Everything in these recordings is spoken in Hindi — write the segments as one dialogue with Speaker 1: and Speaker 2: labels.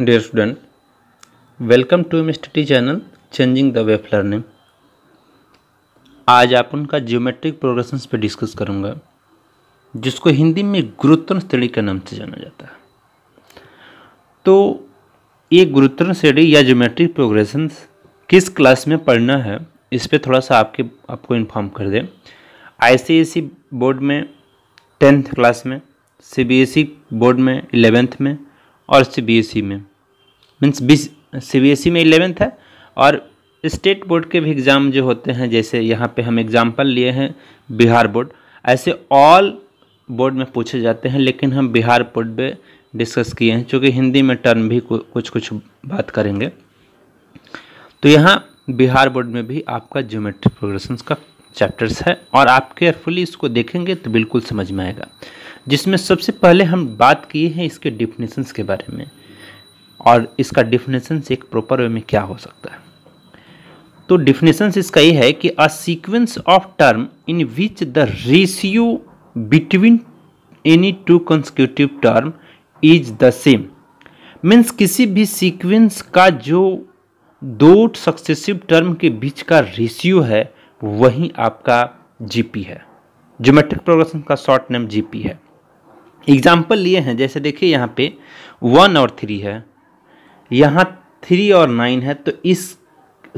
Speaker 1: Dear student welcome to M study channel changing the way of learning आज आप उनका ज्योमेट्रिक प्रोग्रेशन पे डिस्कस करूंगा जिसको हिंदी में गुरुत्व श्रेणी के नाम से जाना जाता है तो ये गुरुत्व श्रेणी या ज्योमेट्रिक प्रोग्रेशन किस क्लास में पढ़ना है इस पर थोड़ा सा आपके आपको इन्फॉर्म कर दें आई बोर्ड e में टेंथ क्लास में सी बोर्ड e में इलेवेंथ में और सी बी एस ई में means B C B S E में इलेवेंथ है और स्टेट बोर्ड के भी एग्ज़ाम जो होते हैं जैसे यहाँ पे हम एग्ज़ाम्पल लिए हैं बिहार बोर्ड ऐसे ऑल बोर्ड में पूछे जाते हैं लेकिन हम बिहार बोर्ड पे डिस्कस किए हैं चूँकि हिंदी में टर्म भी कुछ कुछ बात करेंगे तो यहाँ बिहार बोर्ड में भी आपका ज्योमेट्रिक प्रोग्रेशन का चैप्टर्स है और आप केयरफुली इसको देखेंगे तो बिल्कुल समझ में आएगा जिसमें सबसे पहले हम बात किए हैं इसके डिफिनेशंस के बारे में और इसका डिफिनेशंस एक प्रॉपर वे में क्या हो सकता है तो डिफिनेशंस इसका ये है कि a sequence of term in which the ratio between any two consecutive term is the same means किसी भी सीक्वेंस का जो दो सक्सेसिव टर्म के बीच का रेशियो है वही आपका जीपी है ज्योमेट्रिक प्रोग्रेशन का शॉर्ट नेम जीपी है एग्जाम्पल लिए हैं जैसे देखिए यहाँ पे वन और थ्री है यहाँ थ्री और नाइन है तो इस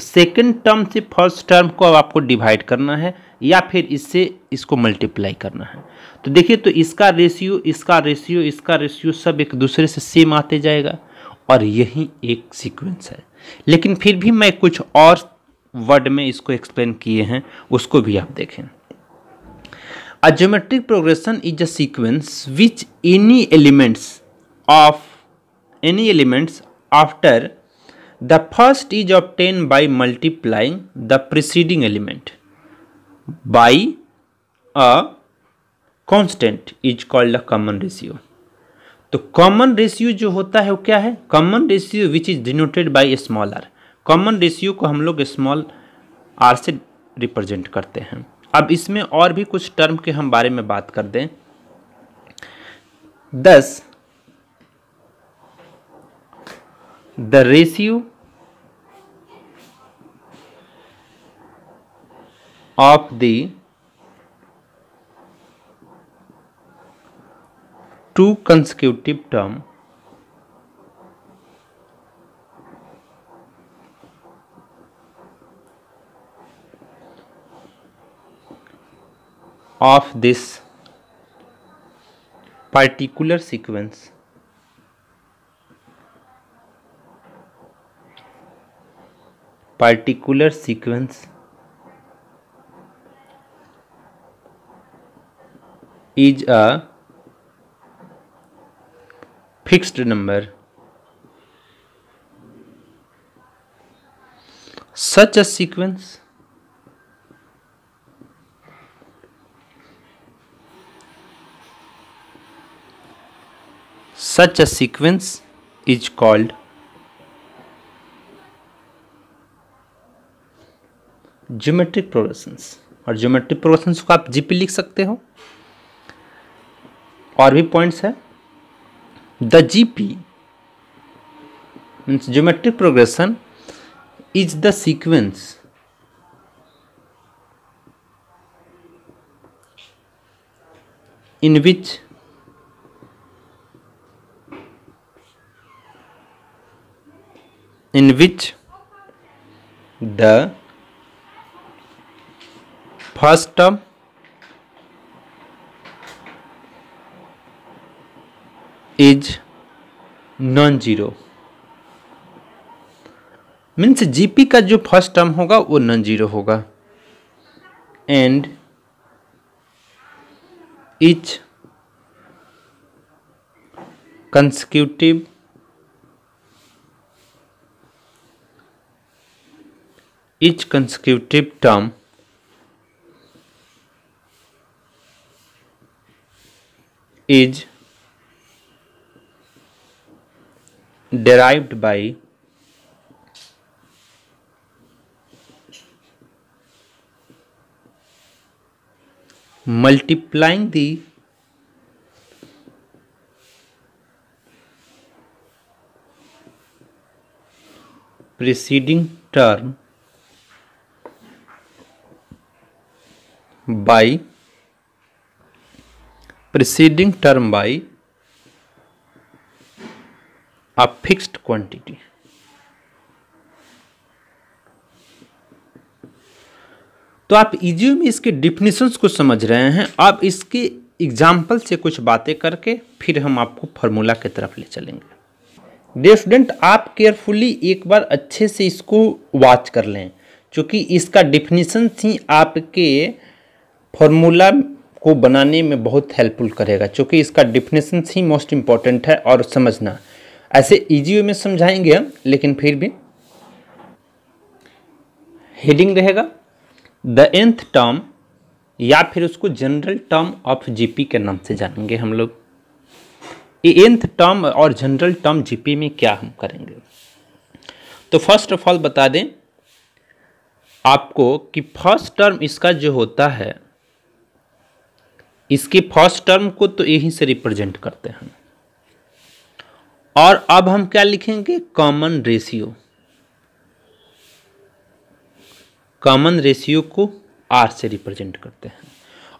Speaker 1: सेकेंड टर्म से फर्स्ट टर्म को अब आपको डिवाइड करना है या फिर इससे इसको मल्टीप्लाई करना है तो देखिए तो इसका रेशियो इसका रेशियो इसका रेशियो सब एक दूसरे से सेम आते जाएगा और यही एक सीक्वेंस है लेकिन फिर भी मैं कुछ और वर्ड में इसको एक्सप्लेन किए हैं उसको भी आप देखें A geometric progression is a sequence which any elements of any elements after the first is obtained by multiplying the preceding element by a constant is called a common ratio. तो कॉमन रेशियो जो होता है वो क्या है common ratio which is denoted by small R common ratio को हम लोग स्मॉल आर से रिप्रेजेंट करते हैं अब इसमें और भी कुछ टर्म के हम बारे में बात कर दें दस the ratio of the two consecutive term of this particular sequence particular sequence is a fixed number such a sequence Such a sequence is called geometric progressions और ज्योमेट्रिक प्रोग्रेशंस को आप जीपी लिख सकते हो और भी पॉइंट्स है the GP means geometric progression is the sequence in which in which the first is non-zero means GP का जो फर्स्ट टर्म होगा वो नॉन जीरो होगा and each consecutive each consecutive term is derived by multiplying the preceding term by preceding term by a fixed quantity तो आप इजी में इसके डिफिनेशंस को समझ रहे हैं आप इसके एग्जाम्पल से कुछ बातें करके फिर हम आपको फार्मूला की तरफ ले चलेंगे डे स्टूडेंट आप केयरफुली एक बार अच्छे से इसको वॉच कर लें क्योंकि इसका डिफिनेशन ही आपके फॉर्मूला को बनाने में बहुत हेल्पफुल करेगा क्योंकि इसका डिफिनेशन ही मोस्ट इम्पॉर्टेंट है और समझना ऐसे इजी वे में समझाएंगे हम लेकिन फिर भी हेडिंग रहेगा द एंथ टर्म या फिर उसको जनरल टर्म ऑफ जीपी के नाम से जानेंगे हम लोग एंथ टर्म और जनरल टर्म जीपी में क्या हम करेंगे तो फर्स्ट ऑफ ऑल बता दें आपको कि फर्स्ट टर्म इसका जो होता है इसके फर्स्ट टर्म को तो यहीं से रिप्रेजेंट करते हैं और अब हम क्या लिखेंगे कॉमन रेशियो कॉमन रेशियो को आर से रिप्रेजेंट करते हैं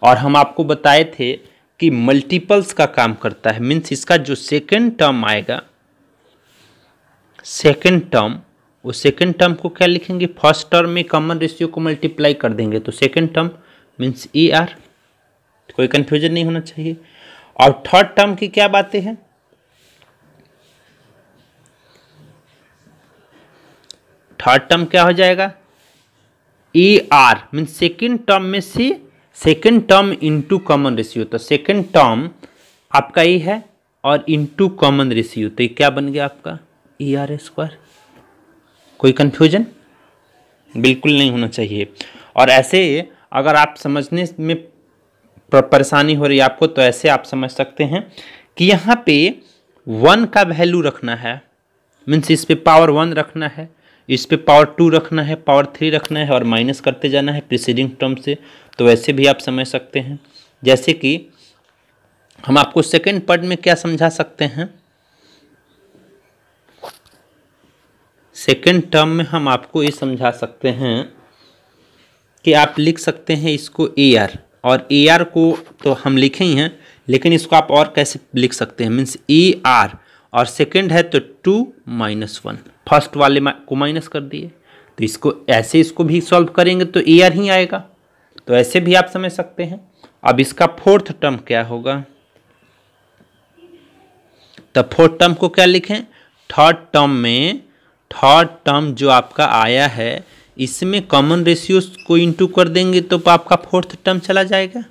Speaker 1: और हम आपको बताए थे कि मल्टीपल्स का काम करता है मीन्स इसका जो सेकेंड टर्म आएगा सेकेंड टर्म वो सेकेंड टर्म को क्या लिखेंगे फर्स्ट टर्म में कॉमन रेशियो को मल्टीप्लाई कर देंगे तो second term means a R कोई कन्फ्यूजन नहीं होना चाहिए और थर्ड टर्म की क्या बातें हैं थर्ड टर्म क्या हो जाएगा a R mean second term में से second term into common ratio तो सेकेंड टर्म आपका ए e है और इनटू कॉमन रेशियो तो ये क्या बन गया आपका ए आर स्क्वायर कोई कंफ्यूजन बिल्कुल नहीं होना चाहिए और ऐसे अगर आप समझने में परेशानी हो रही है आपको तो ऐसे आप समझ सकते हैं कि यहाँ पे वन का वैल्यू रखना है मीन्स इस पर पावर वन रखना है इस पर पावर टू रखना है पावर थ्री रखना है और माइनस करते जाना है प्रिसीडिंग टर्म से तो वैसे भी आप समझ सकते हैं जैसे कि हम आपको सेकेंड पार्ट में क्या समझा सकते हैं सेकेंड टर्म में हम आपको ये समझा सकते हैं कि आप लिख सकते हैं इसको ए आर और ए e आर को तो हम लिखे ही हैं लेकिन इसको आप और कैसे लिख सकते हैं मीन्स ए e आर और सेकेंड है तो टू माइनस वन फर्स्ट वाले को माइनस कर दिए तो इसको ऐसे इसको भी सॉल्व करेंगे तो ए e आर ही आएगा तो ऐसे भी आप समझ सकते हैं अब इसका फोर्थ टर्म क्या होगा तो फोर्थ टर्म को क्या लिखें थर्ड टर्म में थर्ड टर्म जो आपका आया है इसमें कॉमन रेशियो को इंटू कर देंगे तो आपका फोर्थ टर्म चला जाएगा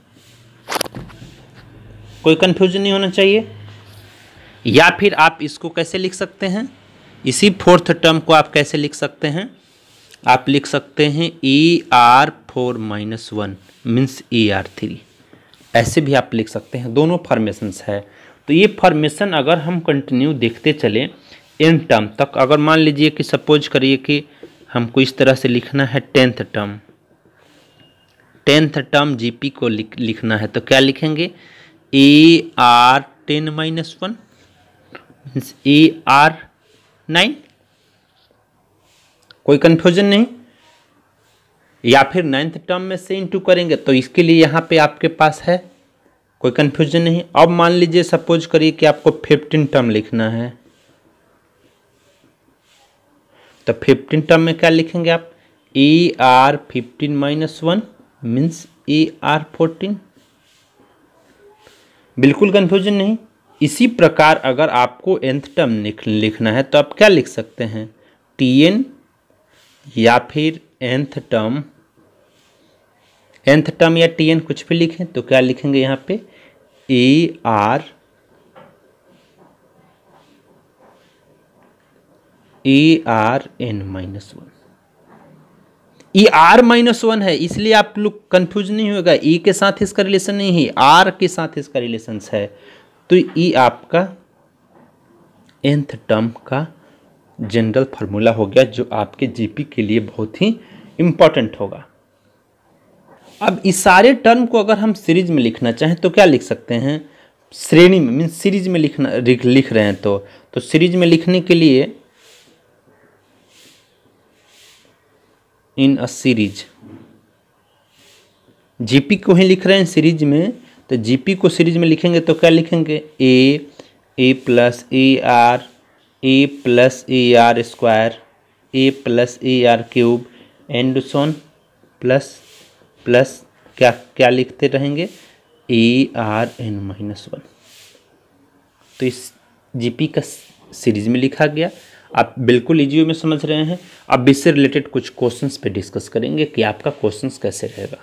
Speaker 1: कोई कन्फ्यूजन नहीं होना चाहिए या फिर आप इसको कैसे लिख सकते हैं इसी फोर्थ टर्म को आप कैसे लिख सकते हैं आप लिख सकते हैं a R four minus one means a R three ऐसे भी आप लिख सकते हैं दोनों फॉर्मेशंस है तो ये फॉर्मेशन अगर हम कंटिन्यू देखते चले एन टर्म तक अगर मान लीजिए कि सपोज करिए कि हमको इस तरह से लिखना है tenth term tenth term GP को लिख लिखना है तो क्या लिखेंगे a R ten minus one means a R nine कोई कन्फ्यूजन नहीं या फिर नाइन्थ टर्म में से इंटू करेंगे तो इसके लिए यहाँ पे आपके पास है कोई कन्फ्यूजन नहीं अब मान लीजिए सपोज करिए कि आपको फिफ्टीन टर्म लिखना है तो फिफ्टीन टर्म में क्या लिखेंगे आप a R fifteen minus one means a R fourteen बिल्कुल कन्फ्यूजन नहीं इसी प्रकार अगर आपको एंथ टर्म लिखना है तो आप क्या लिख सकते हैं टी एन या फिर एंथ टर्म एंथ टर्म या टी एन कुछ भी लिखें तो क्या लिखेंगे यहाँ पे a e R a R N minus one a R minus one है इसलिए आप लोग कंफ्यूज नहीं होगा ई e के साथ इसका रिलेशन नहीं है आर के साथ इसका रिलेशन है तो ई e आपका एंथ टर्म का जनरल फार्मूला हो गया जो आपके जीपी के लिए बहुत ही इंपॉर्टेंट होगा अब इस सारे टर्म को अगर हम सीरीज में लिखना चाहें तो क्या लिख सकते हैं श्रेणी में मीन सीरीज में लिखना लिख रहे हैं तो तो सीरीज में लिखने के लिए इन अ सीरीज जीपी को ही लिख रहे हैं सीरीज में तो जीपी को सीरीज में लिखेंगे तो क्या लिखेंगे a a plus a R a plus a R square a plus a R cube and so on plus plus क्या क्या लिखते रहेंगे a R N minus one तो इस जीपी का सीरीज में लिखा गया आप बिल्कुल ईजीओ में समझ रहे हैं अब इससे रिलेटेड कुछ क्वेश्चंस पे डिस्कस करेंगे कि आपका क्वेश्चंस कैसे रहेगा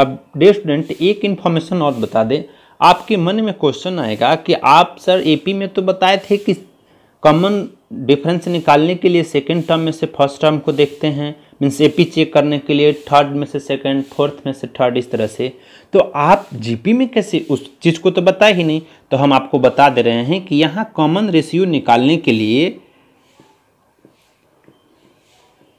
Speaker 1: अब डे स्टूडेंट एक इन्फॉर्मेशन और बता दें आपके मन में क्वेश्चन आएगा कि आप सर एपी में तो बताए थे कि कॉमन डिफरेंस निकालने के लिए सेकेंड टर्म में से फर्स्ट टर्म को देखते हैं मीन्स पी चेक करने के लिए थर्ड में से सेकेंड फोर्थ में से थर्ड इस तरह से तो आप जीपी में कैसे उस चीज़ को तो बताए ही नहीं तो हम आपको बता दे रहे हैं कि यहाँ कॉमन रेशियो निकालने के लिए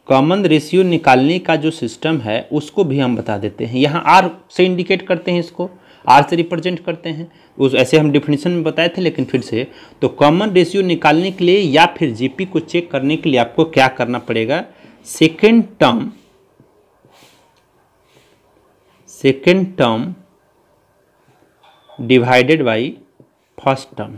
Speaker 1: कॉमन रेशियो निकालने का जो सिस्टम है उसको भी हम बता देते हैं यहाँ आर से इंडिकेट करते हैं इसको आर से रिप्रेजेंट करते हैं उस ऐसे हम डिफिनेशन में बताए थे लेकिन फिर से तो कॉमन रेशियो निकालने के लिए या फिर जीपी को चेक करने के लिए आपको क्या करना पड़ेगा second term second term divided by first term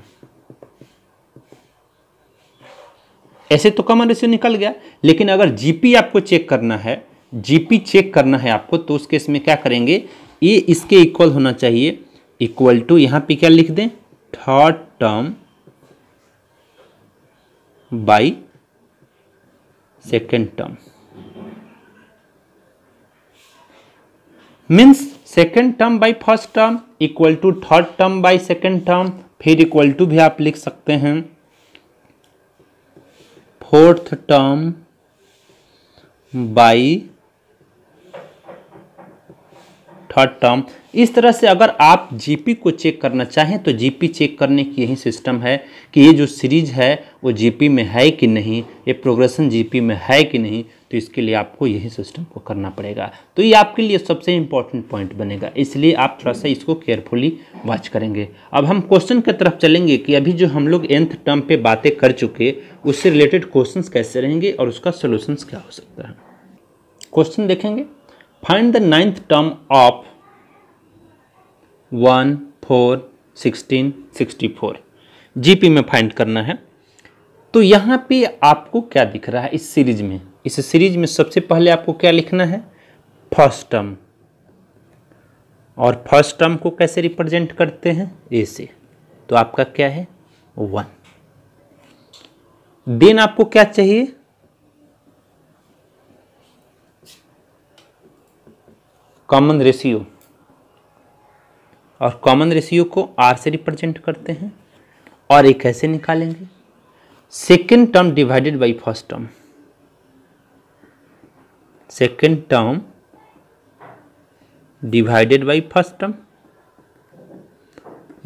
Speaker 1: ऐसे तो कॉमन रेशियो निकल गया लेकिन अगर जीपी आपको चेक करना है जीपी चेक करना है आपको तो उस केस में क्या करेंगे ये इसके इक्वल होना चाहिए इक्वल टू यहाँ पे क्या लिख दें third term by second term means second term by first term equal to third term by second term फिर इक्वल टू भी आप लिख सकते हैं fourth term by third term इस तरह से अगर आप जीपी को चेक करना चाहें तो जीपी चेक करने की यही सिस्टम है कि ये जो सीरीज है वो जीपी में है कि नहीं ये प्रोग्रेशन जीपी में है कि नहीं तो इसके लिए आपको यही सिस्टम को करना पड़ेगा तो ये आपके लिए सबसे इम्पोर्टेंट पॉइंट बनेगा इसलिए आप थोड़ा सा इसको केयरफुली वॉच करेंगे अब हम क्वेश्चन की तरफ चलेंगे कि अभी जो हम लोग एंथ टर्म पे बातें कर चुके उससे रिलेटेड क्वेश्चन कैसे रहेंगे और उसका सोल्यूशंस क्या हो सकता है क्वेश्चन देखेंगे find the ninth term of one four sixteen sixty four GP में फाइंड करना है तो यहाँ पे आपको क्या दिख रहा है इस सीरीज में इस सीरीज में सबसे पहले आपको क्या लिखना है फर्स्ट टर्म और फर्स्ट टर्म को कैसे रिप्रेजेंट करते हैं ए से तो आपका क्या है वन देन आपको क्या चाहिए कॉमन रेशियो और कॉमन रेशियो को आर से रिप्रेजेंट करते हैं और एक कैसे निकालेंगे second term divided by first term second term divided by first term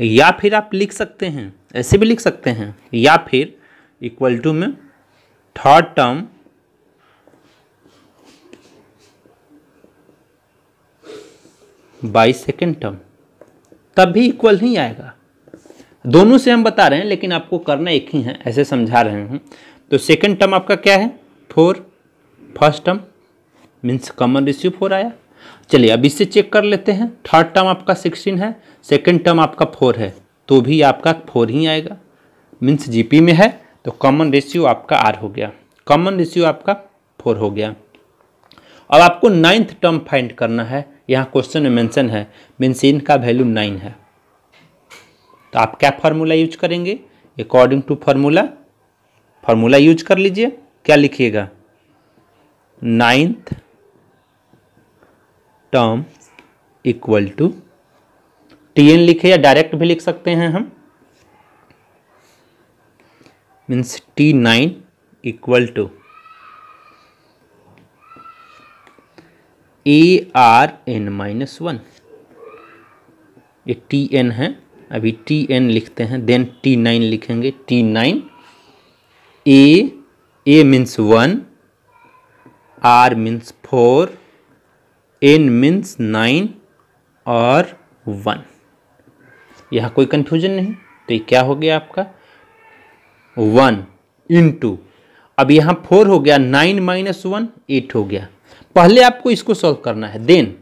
Speaker 1: या फिर आप लिख सकते हैं ऐसे भी लिख सकते हैं या फिर इक्वल टू में third term by second term तब भी इक्वल नहीं आएगा दोनों से हम बता रहे हैं लेकिन आपको करना एक ही है ऐसे समझा रहे हैं तो सेकेंड टर्म आपका क्या है four first term means common ratio four आया चलिए अब इससे चेक कर लेते हैं थर्ड टर्म आपका सिक्सटीन है सेकेंड टर्म आपका फोर है तो भी आपका फोर ही आएगा मीन्स जीपी में है तो कॉमन रेशियो आपका आर हो गया कॉमन रेशियो आपका फोर हो गया अब आपको नाइन्थ टर्म फाइंड करना है यहाँ क्वेश्चन में मेंशन है मीन्स इनका वैल्यू नाइन है तो आप क्या फार्मूला यूज करेंगे according to formula formula use कर लीजिए क्या लिखिएगा ninth term equal to T N लिखे या डायरेक्ट भी लिख सकते हैं हम means T nine equal to a R N minus one ये टी एन है अभी टी एन लिखते हैं देन टी नाइन लिखेंगे T nine a a means one R means four N means nine और वन यहाँ कोई कन्फ्यूजन नहीं तो ये क्या हो गया आपका वन इन टू अब यहाँ फोर हो गया नाइन माइनस वन एट हो गया पहले आपको इसको सॉल्व करना है देन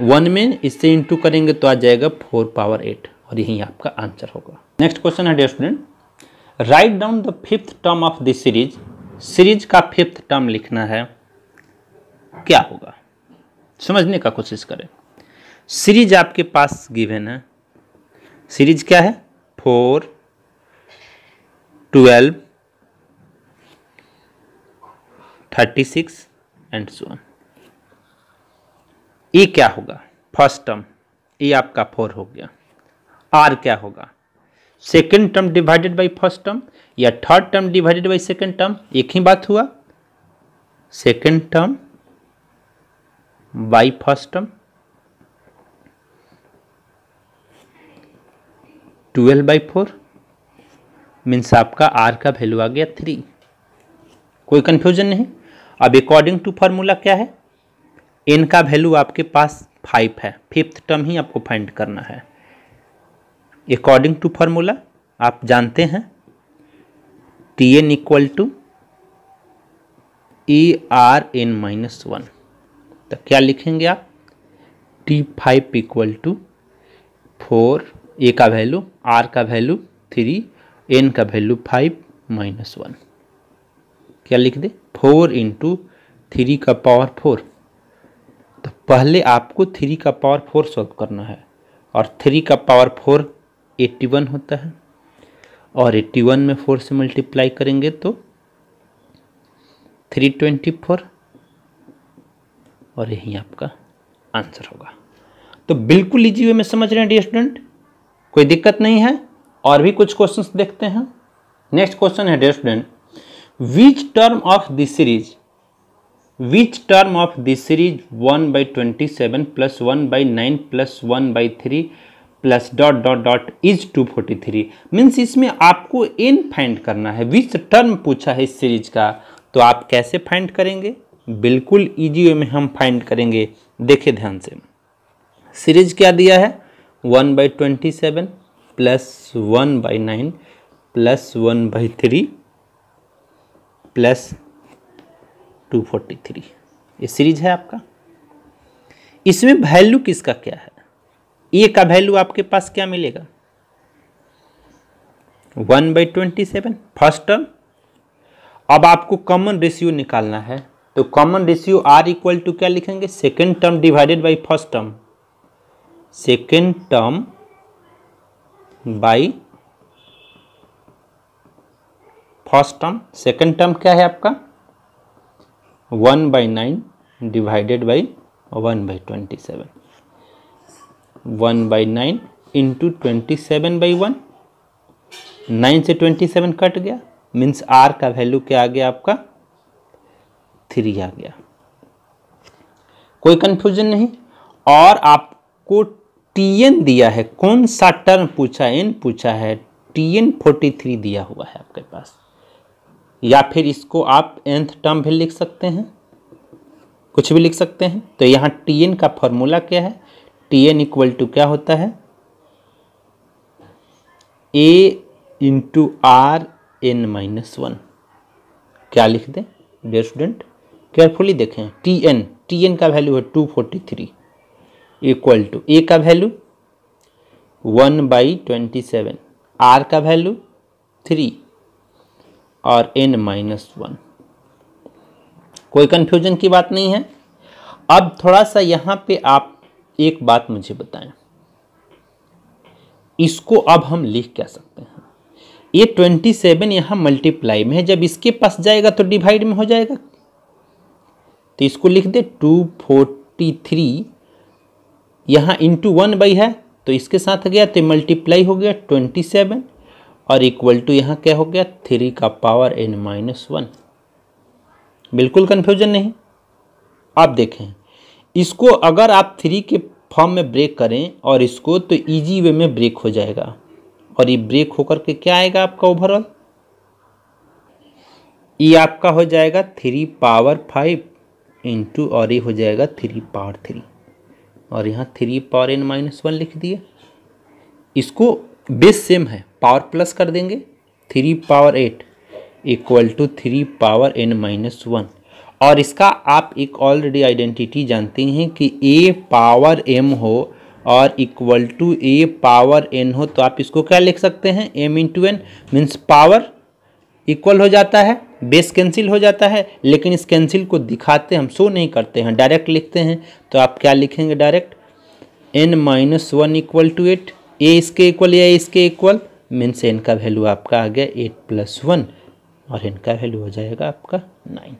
Speaker 1: वन में इससे इंटू करेंगे तो आ जाएगा फोर पावर एट और यही आपका आंसर होगा नेक्स्ट क्वेश्चन है dear student right down the fifth term of this series series का फिफ्थ टर्म लिखना है क्या होगा समझने का कोशिश करें सीरीज आपके पास गिवन है सीरीज क्या है four twelve thirty six and so on ये क्या होगा फर्स्ट टर्म ये आपका फोर हो गया आर क्या होगा second term divided by first term या third term divided by second term एक ही बात हुआ second term by first term twelve by four means आपका आर का वैल्यू आ गया थ्री कोई कन्फ्यूजन नहीं अब अकॉर्डिंग टू फार्मूला क्या है एन का वैल्यू आपके पास फाइव है फिफ्थ टर्म ही आपको फाइंड करना है अकॉर्डिंग टू फार्मूला आप जानते हैं T N equal to a R N minus one तो क्या लिखेंगे आप T five equal to four a का वैल्यू आर का वैल्यू थ्री एन का वैल्यू फाइव माइनस वन क्या लिख दे फोर इंटू थ्री का पावर फोर तो पहले आपको थ्री का पावर फोर सॉल्व करना है और थ्री का पावर फोर एट्टी वन होता है और एट्टी वन में फोर से मल्टीप्लाई करेंगे तो थ्री ट्वेंटी फोर और यही आपका आंसर होगा तो बिल्कुल लीजिए हुए में समझ रहे हैं डी स्टूडेंट कोई दिक्कत नहीं है और भी कुछ क्वेश्चंस देखते हैं नेक्स्ट क्वेश्चन है dear student which term of this series which term of this series one by twenty seven plus one by nine plus one by three plus dot dot dot is two forty three means इसमें आपको एन फाइंड करना है विच टर्म पूछा है इस सीरीज का तो आप कैसे फाइंड करेंगे बिल्कुल ईजी वे में हम फाइंड करेंगे देखे ध्यान से सीरीज क्या दिया है one by twenty seven plus one by nine plus one by three plus two forty three ये सीरीज है आपका इसमें वैल्यू किसका क्या है ए e का वैल्यू आपके पास क्या मिलेगा one by twenty seven first term अब आपको कॉमन रेशियो निकालना है तो common ratio R equal to क्या लिखेंगे second term divided by first term second term by first term second term क्या है आपका one by nine divided by one by twenty seven one by nine into twenty seven by one nine से ट्वेंटी सेवन कट गया मीन्स आर का वैल्यू क्या आ गया आपका थ्री आ गया कोई कंफ्यूजन नहीं और आपको टीएन दिया है कौन सा टर्म पूछा एन पूछा है टीएन फोर्टी थ्री दिया हुआ है आपके पास या फिर इसको आप एंथ टर्म भी लिख सकते हैं कुछ भी लिख सकते हैं तो यहाँ टी एन का फॉर्मूला क्या है टी एन इक्वल टू क्या होता है a into R N minus one क्या लिख दें डेयर स्टूडेंट केयरफुली देखें टी एन टी एन का वैल्यू है two forty three equal to a का value one by twenty seven R का वैल्यू थ्री और एन माइनस वन कोई कन्फ्यूजन की बात नहीं है अब थोड़ा सा यहाँ पे आप एक बात मुझे बताएं इसको अब हम लिख क्या सकते हैं ये ट्वेंटी सेवन यहाँ मल्टीप्लाई में है जब इसके पास जाएगा तो डिवाइड में हो जाएगा तो इसको लिख दे टू फोर्टी थ्री यहाँ इंटू वन बाई है तो इसके साथ गया तो मल्टीप्लाई हो गया ट्वेंटी सेवन और इक्वल टू यहाँ क्या हो गया थ्री का पावर एन माइनस वन बिल्कुल कन्फ्यूजन नहीं आप देखें इसको अगर आप थ्री के फॉर्म में ब्रेक करें और इसको तो इजी वे में ब्रेक हो जाएगा और ये ब्रेक होकर के क्या आएगा आपका ओवरऑल ये आपका हो जाएगा थ्री पावर फाइव इंटू और ये e हो जाएगा थ्री पावर थ्री और यहाँ three power N minus one लिख दिए इसको बेस सेम है पावर प्लस कर देंगे three power eight equal to three power N minus one और इसका आप एक ऑलरेडी आइडेंटिटी जानते हैं कि ए पावर एम हो और equal to a power N हो तो आप इसको क्या लिख सकते हैं M into N means power equal हो जाता है बेस कैंसिल हो जाता है लेकिन इस कैंसिल को दिखाते हम शो नहीं करते हैं डायरेक्ट लिखते हैं तो आप क्या लिखेंगे direct N minus one equal to eight a इसके इक्वल या इसके इक्वल मीन्स एन का वैल्यू आपका आ गया एट प्लस वन और एन का वैल्यू हो जाएगा आपका नाइन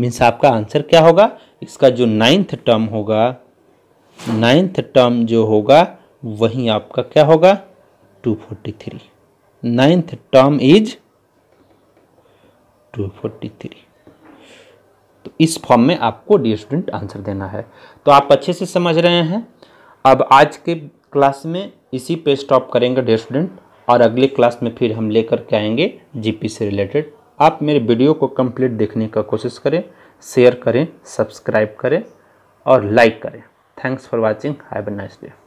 Speaker 1: मीन्स आपका आंसर क्या होगा इसका जो नाइन्थ टर्म होगा नाइन्थ टर्म जो होगा वहीं आपका क्या होगा two forty three ninth term is 243 तो इस फॉर्म में आपको डी स्टूडेंट आंसर देना है तो आप अच्छे से समझ रहे हैं अब आज के क्लास में इसी पे स्टॉप करेंगे डी स्टूडेंट और अगले क्लास में फिर हम लेकर के आएंगे जीपी से रिलेटेड आप मेरे वीडियो को कंप्लीट देखने का कोशिश करें शेयर करें सब्सक्राइब करें और लाइक करें thanks for watching have a nice day